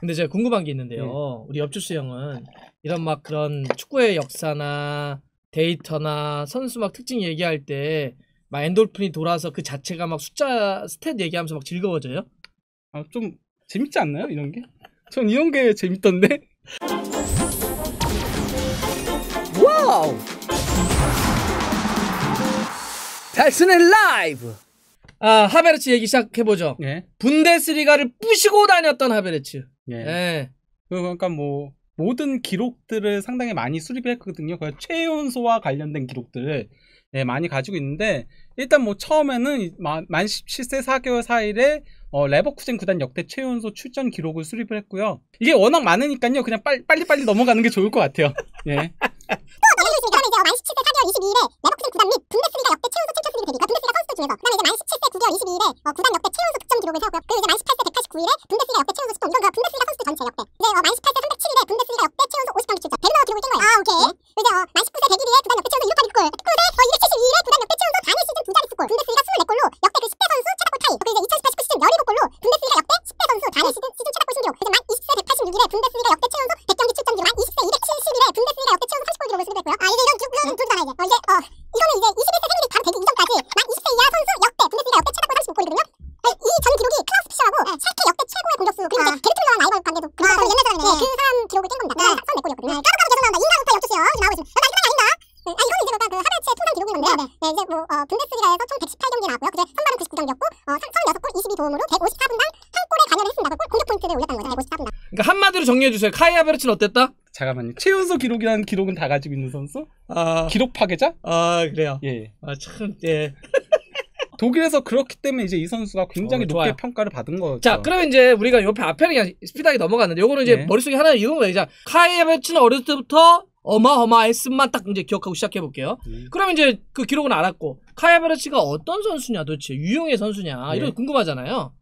근데 제가 궁금한 게 있는데요. 네. 우리 옆주수 형은 이런 막 그런 축구의 역사나 데이터나 선수 막 특징 얘기할 때 막 엔돌핀이 돌아서 그 자체가 막 숫자 스탯 얘기하면서 막 즐거워져요? 아, 좀 재밌지 않나요? 이런 게? 전 이런 게 재밌던데? 와우! 달스의 라이브! 아, 하베르츠 얘기 시작해보죠. 네. 분데스리가를 부시고 다녔던 하베르츠. 예. 예. 그러니까 뭐 모든 기록들을 상당히 많이 수립했거든요. 그 최연소와 관련된 기록들을 예, 많이 가지고 있는데 일단 뭐 처음에는 만 17세 4개월 4일에 어, 레버쿠젠 구단 역대 최연소 출전 기록을 수립을 했고요. 이게 워낙 많으니까요. 그냥 빨리 빨리 빨리 넘어가는 게 좋을 것 같아요. 예. 또 내려있으니까 만 17세 4개월 22일에 최대에 올렸는 거죠. 1 5다 그러니까 한마디로 정리해 주세요. 카이 아베르츠는 어땠다? 잠깐만요. 최연소 기록이라는 기록은 다 가지고 있는 선수? 아, 기록 파괴자? 아 그래요. 예. 아 참, 예. 독일에서 그렇기 때문에 이제 이 선수가 굉장히 어, 높게 평가를 받은 거죠. 자, 그러면 이제 우리가 옆에 앞에 그냥 스피드하게 넘어갔는데 요거는 이제 네. 머릿속에 하나 이런 거예요. 자, 카이 아베르츠는 어렸을 때부터 어마어마한 쓴만 딱 이제 기억하고 시작해 볼게요. 음. 그러면 이제 그 기록은 알았고 카이 아베르츠가 어떤 선수냐 도대체 유형의 선수냐 네. 이런 네. 궁금하잖아요.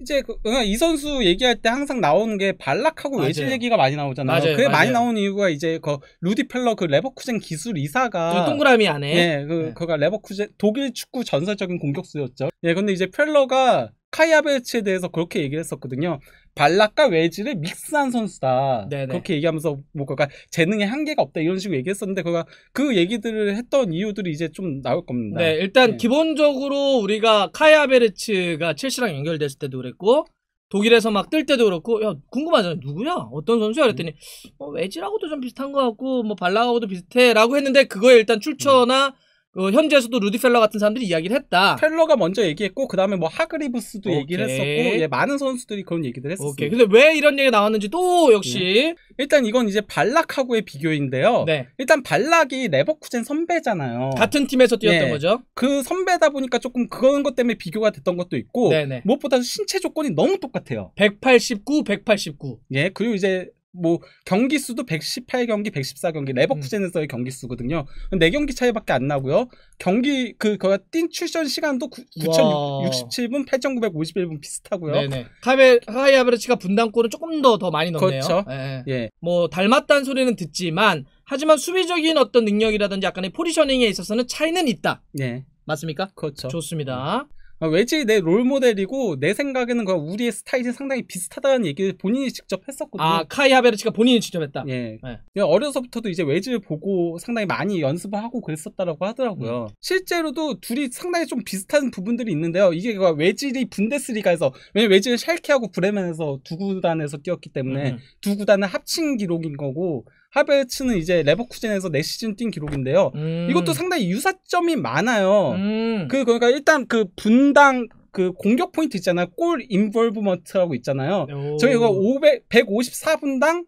이제 그, 그러니까 이 선수 얘기할 때 항상 나오는 게 발락하고 맞아요. 외질 얘기가 많이 나오잖아요. 맞아요, 그게 맞아요. 많이 나오는 이유가 이제 그 루디 펠러 그 레버쿠젠 기술 이사가 그 동그라미 안에 예, 그 네. 그가 레버쿠젠 독일 축구 전설적인 공격수였죠. 예, 근데 이제 펠러가 카이아베츠에 대해서 그렇게 얘기를 했었거든요. 발락과 외지를 믹스한 선수다. 네네. 네. 그렇게 얘기하면서 뭐 그가 재능에 한계가 없다 이런 식으로 얘기했었는데 그가 그 얘기들을 했던 이유들이 이제 좀 나올 겁니다. 네, 일단 네. 기본적으로 우리가 카이아베르츠가 첼시랑 연결됐을 때도 그랬고 독일에서 막 뜰 때도 그렇고 야 궁금하잖아요 누구냐 어떤 선수야 그랬더니 음. 어, 뭐, 외지라고도 좀 비슷한 것 같고 뭐 발락하고도 비슷해라고 했는데 그거에 일단 출처나 음. 어, 현지에서도 루디 펠러 같은 사람들이 이야기를 했다. 펠러가 먼저 얘기했고 그 다음에 뭐 하그리브스도 오케이. 얘기를 했었고 예, 많은 선수들이 그런 얘기들 했었어요. 오케이. 근데 왜 이런 얘기 가 나왔는지 또 역시 네. 일단 이건 이제 발락하고의 비교인데요. 네. 일단 발락이 레버쿠젠 선배잖아요. 같은 팀에서 뛰었던 네. 거죠. 그 선배다 보니까 조금 그런 것 때문에 비교가 됐던 것도 있고 네네. 무엇보다 도 신체 조건이 너무 똑같아요. 189, 189. 예, 그리고 이제 뭐 경기 수도 118경기, 114경기 레버쿠젠에서의 음. 경기 수거든요. 4경기 차이밖에 안 나고요. 경기 그거가뛴 출전 시간도 9 6 7분 8,951분 비슷하고요. 카베 하이 아브르치가 분당골은 조금 더더 더 많이 넣네요. 그렇죠. 네. 예. 뭐 닮았다는 소리는 듣지만 하지만 수비적인 어떤 능력이라든지 약간의 포지셔닝에 있어서는 차이는 있다. 네. 맞습니까? 그렇죠. 좋습니다. 웨지 아, 내 롤모델이고 내 생각에는 그 우리의 스타일이 상당히 비슷하다는 얘기를 본인이 직접 했었거든요. 아 카이 하베르츠가 본인이 직접 했다. 예. 네. 어려서부터도 이제 웨지를 보고 상당히 많이 연습을 하고 그랬었다라고 하더라고요. 음. 실제로도 둘이 상당히 좀 비슷한 부분들이 있는데요. 이게 그 웨질이 분데스리가에서 왜냐면 웨지는 샬케하고 브레멘에서 두 구단에서 뛰었기 때문에 음. 두구단의 합친 기록인 거고 하베츠는 이제 레버쿠젠에서 4시즌 뛴 기록인데요. 음. 이것도 상당히 유사점이 많아요. 음. 그 그러니까 일단 그 분당 그 공격 포인트 있잖아요. 골 인볼브먼트라고 있잖아요. 오. 저희가 500 154분당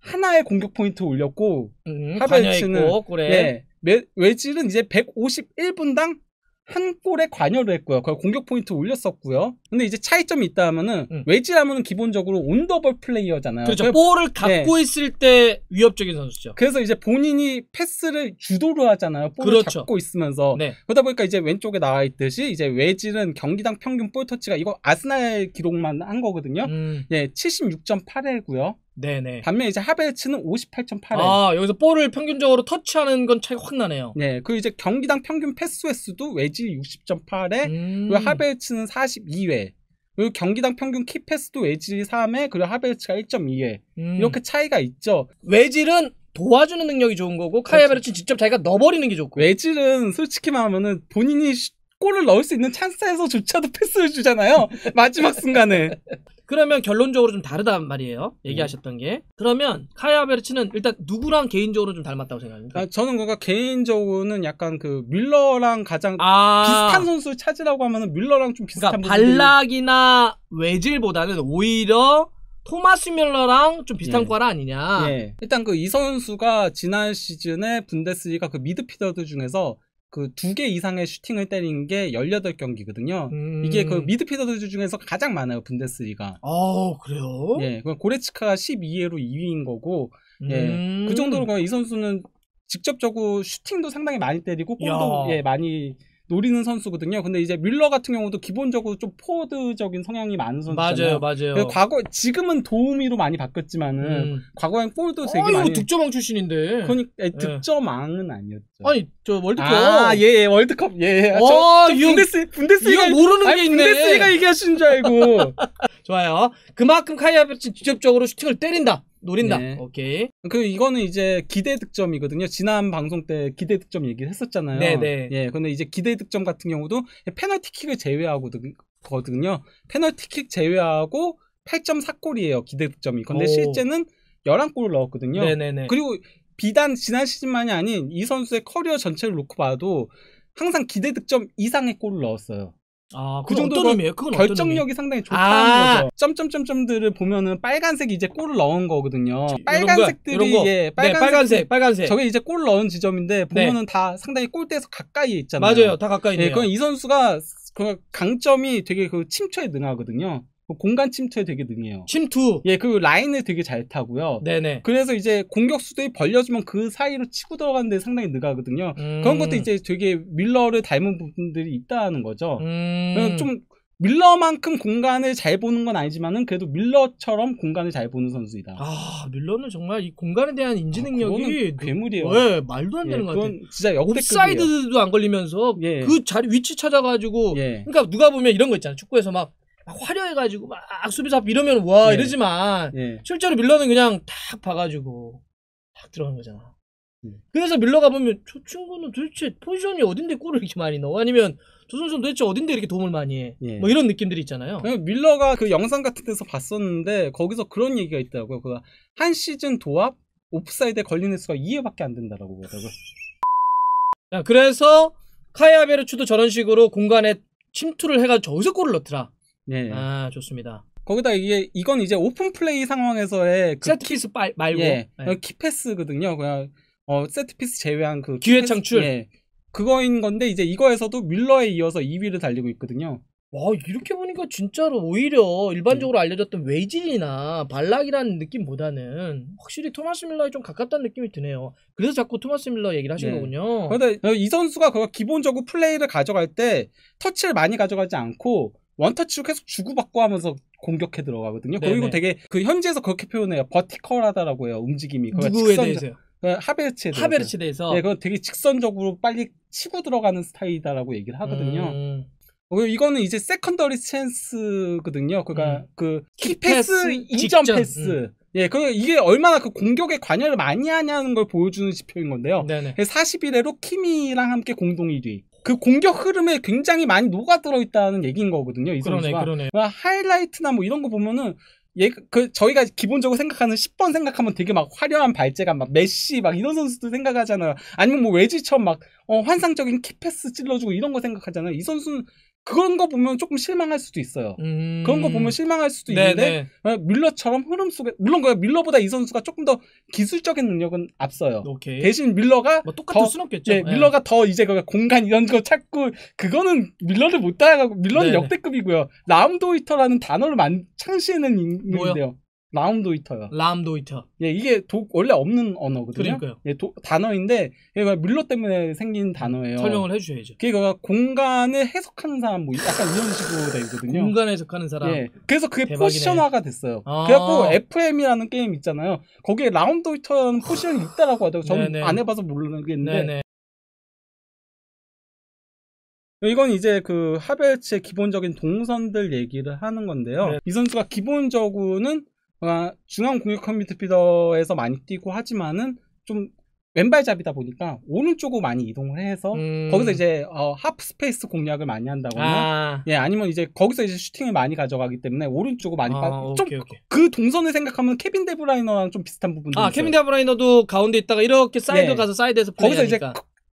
하나의 공격 포인트 올렸고 음, 하베츠는 있고, 예, 네. 외질은 이제 151분당 한 골에 관여를 했고요. 그걸 공격 포인트 올렸었고요. 근데 이제 차이점이 있다 하면은 음. 웨지라면은 기본적으로 온더볼 플레이어잖아요. 그렇죠. 볼을 갖고 네. 있을 때 위협적인 선수죠. 그래서 이제 본인이 패스를 주도를 하잖아요. 볼을 그렇죠. 갖고 있으면서 네. 그러다 보니까 이제 왼쪽에 나와 있듯이 이제 웨지는 경기당 평균 볼 터치가 이거 아스날 기록만 한 거거든요. 음. 예, 7 6 8회고요 네네. 반면 이제 하베츠는 58.8회. 아 여기서 볼을 평균적으로 터치하는 건 차이가 확 나네요. 네, 그 이제 경기당 평균 패스 횟수도 외지 60.8회, 음. 그리고 하베츠는 42회. 그리고 경기당 평균 키패스도 외지 3회, 그리고 하베츠가 1.2회. 음. 이렇게 차이가 있죠. 외질은 도와주는 능력이 좋은 거고 카이아베츠는 그렇죠. 직접 자기가 넣어버리는 게 좋고. 외질은 솔직히 말하면은 본인이 골을 넣을 수 있는 찬스에서조차도 패스를 주잖아요. 마지막 순간에. 그러면 결론적으로 좀 다르단 말이에요. 음. 얘기하셨던 게. 그러면 카야 베르츠는 일단 누구랑 개인적으로 좀 닮았다고 생각합니까? 아, 저는 뭔가 개인적으로는 약간 그밀러랑 가장 아. 비슷한 선수 찾으라고 하면은 밀러랑좀 비슷한 그러니까 발락이나 외질보다는 오히려 토마스 밀러랑좀 비슷한 예. 과라 아니냐. 예. 일단 그 이 선수가 지난 시즌에 분데스리가 그 미드필더들 중에서 그두개 이상의 슈팅을 때린 게 18경기거든요. 음. 이게 그 음. 미드필더들 중에서 가장 많아요, 분데스리가. 아, 그래요? 예. 고레츠카가 12회로 2위인 거고, 음. 예. 그 음. 정도로 이 선수는 직접적으로 슈팅도 상당히 많이 때리고, 골도 야. 예, 많이 노리는 선수거든요. 근데 이제 밀러 같은 경우도 기본적으로 좀 포워드적인 성향이 많은 선수잖아요. 맞아요, 맞아요. 과거 지금은 도우미로 많이 바뀌었지만은 음. 과거엔 포워드 되게 아, 많이. 득점왕 출신인데. 그러니까 예. 득점왕은 아니었죠. 아니 저 월드컵. 아 예, 예 월드컵 예. 예. 아, 와, 저, 저 분데스 분데스가 모르는 아니, 게 있네. 분데스가 얘기하신줄 알고. 좋아요. 그만큼 카이아 베르츠 직접적으로 슈팅을 때린다. 노린다. 네. 오케이. 그 이거는 이제 기대 득점이거든요. 지난 방송 때 기대 득점 얘기를 했었잖아요. 네네. 네. 예. 근데 이제 기대 득점 같은 경우도 페널티킥을 제외하고거든요. 페널티킥 제외하고 8.4골이에요. 기대 득점이. 근데 오. 실제는 11골을 넣었거든요. 네네네. 네, 네. 그리고 비단 지난 시즌만이 아닌 이 선수의 커리어 전체를 놓고 봐도 항상 기대 득점 이상의 골을 넣었어요. 아, 그 정도로 의미예요? 그건 결정력이 상당히 좋다는 아 거죠. 점점점점들을 보면은 빨간색이 이제 골을 넣은 거거든요. 빨간색들이 이런 예, 빨간색, 네, 빨간색, 빨간색. 저게 이제 골 넣은 지점인데 네. 보면은 네. 다 상당히 골대에서 가까이 있잖아요. 맞아요, 다 가까이 예, 있네요. 예, 그건 이 선수가 그 강점이 되게 그 침투에 능하거든요. 뭐 공간 침투에 되게 능해요. 침투. 예, 그 라인을 되게 잘 타고요. 네네. 그래서 이제 공격 수도에 벌려주면 그 사이로 치고 들어가는데 상당히 능가거든요 음. 그런 것도 음. 이제 되게 밀러를 닮은 부분들이 있다는 거죠. 음. 좀 밀러만큼 공간을 잘 보는 건 아니지만은 그래도 밀러처럼 공간을 잘 보는 선수이다. 아 밀러는 정말 이 공간에 대한 인지 능력이 아, 괴물이에요. 네, 말도 안 되는 예, 것 같아. 진짜 역대급이에요. 사이드도안 걸리면서 예. 그 자리 위치 찾아가지고 예. 그러니까 누가 보면 이런 거 있잖아. 축구에서 막 화려해가지고 막 수비잡 이러면 와 예. 이러지만 예. 실제로 밀러는 그냥 탁 봐가지고 탁 들어간 거잖아. 예. 그래서 밀러가 보면 저 친구는 도대체 포지션이 어딘데 골을 이렇게 많이 넣어? 아니면 저 선수는 도대체 어딘데 이렇게 도움을 많이 해? 예. 뭐 이런 느낌들이 있잖아요. 밀러가 그 영상 같은 데서 봤었는데 거기서 그런 얘기가 있더라고요. 그 한 시즌 도합 오프사이드에 걸리는 수가 2회밖에 안 된다라고 그러더라고요. 그래서 카이아 베르츠도 저런 식으로 공간에 침투를 해가 지고 저기서 골을 넣더라. 예, 예. 아 좋습니다. 거기다 이게 이건 이제 오픈 플레이 상황에서의 그 세트피스 키, 말고 예, 예. 키패스거든요. 그냥 어, 세트피스 제외한 그 기회 키패스, 창출 예. 그거인 건데 이제 이거에서도 뮬러에 이어서 2위를 달리고 있거든요. 와 이렇게 보니까 진짜로 오히려 일반적으로 음. 알려졌던 웨이질이나 발락이라는 느낌보다는 확실히 토마스 밀러에 좀 가깝다는 느낌이 드네요. 그래서 자꾸 토마스 밀러 얘기를 하신 네. 거군요. 그런데 이 선수가 그 기본적으로 플레이를 가져갈 때 터치를 많이 가져가지 않고 원터치로 계속 주고받고 하면서 공격해 들어가거든요. 그리고 되게 그 현지에서 그렇게 표현해요. 버티컬하다라고 해요. 움직임이. 그러니까 누구에 대해서요? 그 하베르츠에 대해서. 하 대해서. 네, 그건 되게 직선적으로 빨리 치고 들어가는 스타일이다라고 얘기를 하거든요. 음. 이거는 이제 세컨더리 찬스거든요. 그러니까 음. 그 키패스, 이점 패스. 음. 예, 그 이게 얼마나 그 공격에 관여를 많이 하냐는 걸 보여주는 지표인 건데요. 네네. 41회로 키미랑 함께 공동 1위. 그 공격 흐름에 굉장히 많이 녹아들어 있다는 얘기인 거거든요. 이 그러네, 선수가. 그러네. 그러니까 하이라이트나 뭐 이런 거 보면은 예, 그 저희가 기본적으로 생각하는 10번 생각하면 되게 막 화려한 발재감, 막 메시 막 이런 선수들 생각하잖아요. 아니면 뭐 외지처럼 막 어, 환상적인 키패스 찔러주고 이런 거 생각하잖아요. 이 선수는 그런 거 보면 조금 실망할 수도 있어요. 음... 그런 거 보면 실망할 수도 네, 있는데 네. 밀러처럼 흐름 속에 물론 그 밀러보다 이 선수가 조금 더 기술적인 능력은 앞서요. 오케이. 대신 밀러가 뭐 똑같을 더, 없겠죠. 예, 네. 밀러가 더 이제 그 공간 이런 거 찾고 그거는 밀러를 못 따라가고 밀러는 네네. 역대급이고요. 라운드 히터라는 단어를 만, 창시해낸 인물인데요. 라움도이터요. 라움도이터. 예, 이게 독 원래 없는 언어거든요. 그러니까요. 예, 도, 단어인데 얘가 밀러 때문에 생긴 단어예요. 설명을 해주셔야죠. 그러니까 공간을 해석하는 사람 뭐 약간 이런 식으로 되거든요. 공간 해석하는 사람. 예, 그래서 그게 대박이네. 포지션화가 됐어요. 아 그래갖고 FM이라는 게임 있잖아요. 거기에 라움도이터라는 포지션이 있다라고 하더라고요. 저는 안 해봐서 모르겠는데. 네네. 이건 이제 그 하벨츠의 기본적인 동선들 얘기를 하는 건데요. 네. 이 선수가 기본적으로는 아, 중앙 공격 컴퓨 터피더에서 많이 뛰고 하지만은 좀 왼발잡이다 보니까 오른쪽으로 많이 이동을 해서 음. 거기서 이제 어, 하프 스페이스 공략을 많이 한다거나 아. 예 아니면 이제 거기서 이제 슈팅을 많이 가져가기 때문에 오른쪽으로 많이 아, 빠... 좀그 동선을 생각하면 케빈 데브라이너랑 좀 비슷한 부분도 아 있어요. 케빈 데브라이너도 가운데 있다가 이렇게 사이드 예. 네. 가서 사이드에서 거기서 이제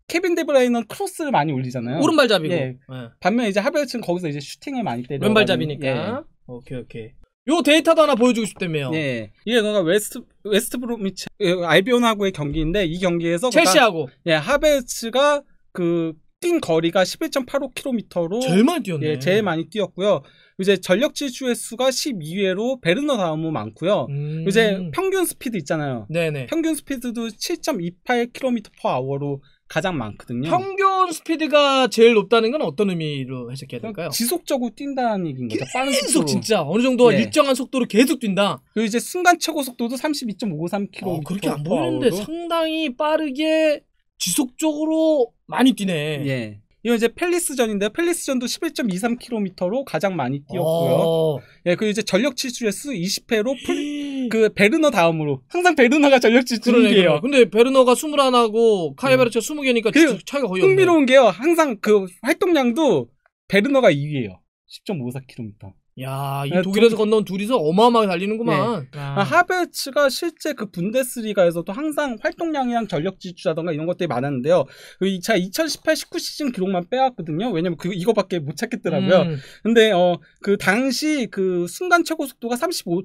케빈 데브라이너는 크로스를 많이 올리잖아요. 오른발잡이고. 예. 네. 예. 네. 반면 이제 하베르츠는 거기서 이제 슈팅을 많이 때려. 왼발잡이니까. 예. 오케이 오케이. 요 데이터도 하나 보여주고 싶다며요. 네. 이게 그러 웨스트 웨스트 브로미치 그 알비온하고의 경기인데 이 경기에서 첼시하고 예, 하베츠가 그 뛴 거리가 11.85km로 제일 많이 뛰었네. 예, 제일 많이 뛰었고요. 이제 전력 지주의 수가 12회로 베르너 다음은 많고요. 음. 이제 평균 스피드 있잖아요. 네네. 평균 스피드도 7.28km/h로 가장 많거든요. 평균 스피드가 제일 높다는 건 어떤 의미로 해석해야 될까요? 지속적으로 뛴다는 얘기인 거죠. 빠른 속도 진짜 어느 정도 네. 일정한 속도로 계속 뛴다. 그리고 이제 순간 최고 속도도 3 2 5 3 k m 어, 그렇게 안 보이는데 상당히 빠르게 지속적으로 많이 뛰네. 예. 이건 이제 펠리스전인데 펠리스전도 11.23km로 가장 많이 뛰었고요. 어. 예, 그리고 이제 전력 치수의 수 20회로 풀그 베르너 다음으로 항상 베르너가 전력 질주이에요 근데 베르너가 21하고 카이베르체 네. 음. 20개니까 그 차이가 거의 흥미로운 없네. 게요. 항상 그 활동량도 베르너가 2위예요. 10.54km. 야, 이 아, 독일에서 도... 그 건너온 둘이서 어마어마하게 달리는구만. 네. 아, 아 하베츠가 실제 그 분데스리가에서도 항상 활동량이랑 전력 지출하던가 이런 것들이 많았는데요. 그이차 2018, 19 시즌 기록만 빼왔거든요. 왜냐면 그 이거밖에 못 찾겠더라고요. 음. 근데 어 그 당시 그 순간 최고 속도가 35.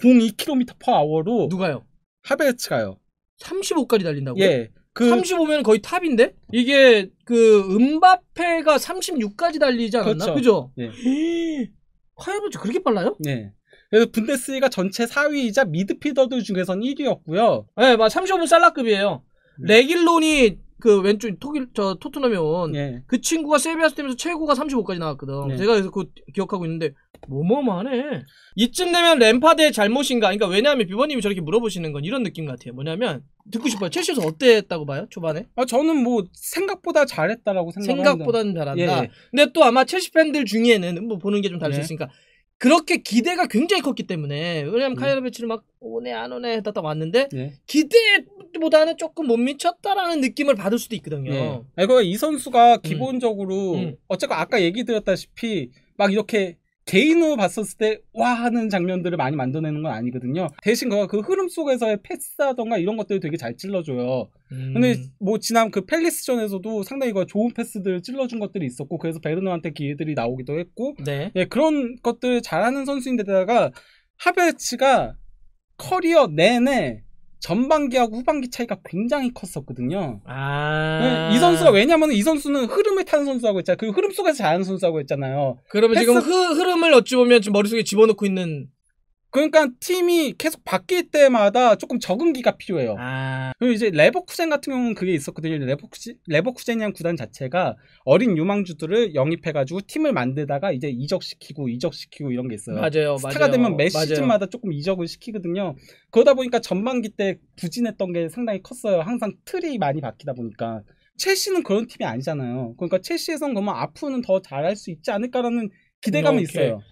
02km per hour로 누가요? 하베츠가요. 35까지 달린다고요? 예. 그 35면 거의 탑인데 이게 그 음바페가 36까지 달리지 않았나? 그렇죠. 그죠? 예. 카이로즈 그렇게 빨라요? 네. 그래서 분데스가 전체 4위이자 미드필더들 중에선 1위였고요. 네, 예, 막 35분 살라급이에요. 음. 레길론이 그 왼쪽 독일 저토트넘이 온그 예. 친구가 세비야스 팀에서 최고가 35까지 나왔거든. 예. 제가 그래서 그 기억하고 있는데 뭐뭐하네. 이쯤 되면 램파드의 잘못인가? 그러니까 왜냐하면 비버님이 저렇게 물어보시는 건 이런 느낌 같아요. 뭐냐면 듣고 싶어요. 첼시에서 어땠다고 봐요? 초반에? 아 저는 뭐 생각보다 잘했다라고 생각합니다. 생각보다는 잘한다. 예. 예. 근데 또 아마 첼시 팬들 중에는 뭐 보는 게 좀 다를 수 네. 있으니까 그렇게 기대가 굉장히 컸기 때문에 왜냐면 하 음. 카이라베치를 막 오네 안 오네 했다 왔는데 예. 기대에 보다는 조금 못 미쳤다라는 느낌을 받을 수도 있거든요. 네. 아니, 그이 그러니까 선수가 음. 기본적으로 음. 음. 어쨌건 아까 얘기 드렸다시피 막 이렇게 개인으로 봤었을 때와 하는 장면들을 많이 만들어내는 건 아니거든요. 대신 그그 흐름 속에서의 패스하던가 이런 것들을 되게 잘 찔러줘요. 음. 근데 뭐 지난 그 펠리스전에서도 상당히 그 좋은 패스들을 찔러준 것들이 있었고 그래서 베르노한테 기회들이 나오기도 했고 네. 예, 그런 것들 잘하는 선수인데다가 하베츠가 르 커리어 내내 전반기하고 후반기 차이가 굉장히 컸었거든요. 아. 네, 이 선수가 왜냐면 이 선수는 흐름을 타는 선수하고 있잖아요. 그 흐름 속에서 자는 선수하고 있잖아요. 그러면 패스... 지금 흐, 흐름을 어찌 보면 지금 머릿속에 집어넣고 있는 그러니까 팀이 계속 바뀔 때마다 조금 적응기가 필요해요. 아... 그리고 이제 레버쿠젠 같은 경우는 그게 있었거든요. 레버쿠젠, 레버쿠젠이란 구단 자체가 어린 유망주들을 영입해가지고 팀을 만들다가 이제 이적시키고 이적시키고 이런 게 있어요. 맞아요. 스타가 맞아요. 되면 매 시즌마다 조금 이적을 시키거든요. 그러다 보니까 전반기 때 부진했던 게 상당히 컸어요. 항상 틀이 많이 바뀌다 보니까. 첼시는 그런 팀이 아니잖아요. 그러니까 첼시에선 그러면 앞으로는 더 잘할 수 있지 않을까라는 기대감이 오케이. 있어요.